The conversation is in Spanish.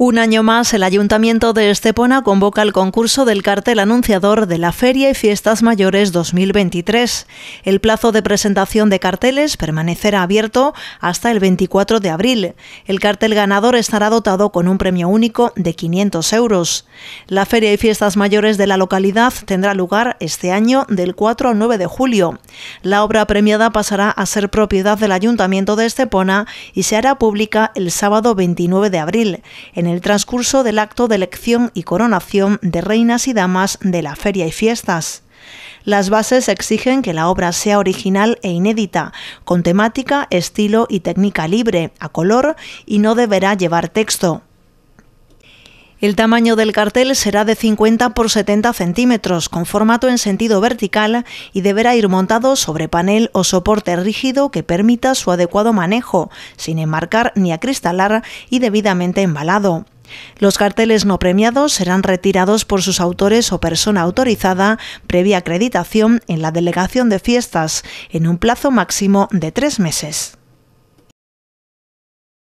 Un año más, el Ayuntamiento de Estepona convoca el concurso del cartel anunciador de la Feria y Fiestas Mayores 2023. El plazo de presentación de carteles permanecerá abierto hasta el 24 de abril. El cartel ganador estará dotado con un premio único de 500 euros. La Feria y Fiestas Mayores de la localidad tendrá lugar este año del 4 al 9 de julio. La obra premiada pasará a ser propiedad del Ayuntamiento de Estepona y se hará pública el sábado 29 de abril. En el transcurso del acto de elección y coronación de reinas y damas de la feria y fiestas. Las bases exigen que la obra sea original e inédita, con temática, estilo y técnica libre, a color, y no deberá llevar texto. El tamaño del cartel será de 50 por 70 centímetros, con formato en sentido vertical y deberá ir montado sobre panel o soporte rígido que permita su adecuado manejo, sin enmarcar ni acristalar y debidamente embalado. Los carteles no premiados serán retirados por sus autores o persona autorizada previa acreditación en la Delegación de Fiestas en un plazo máximo de tres meses.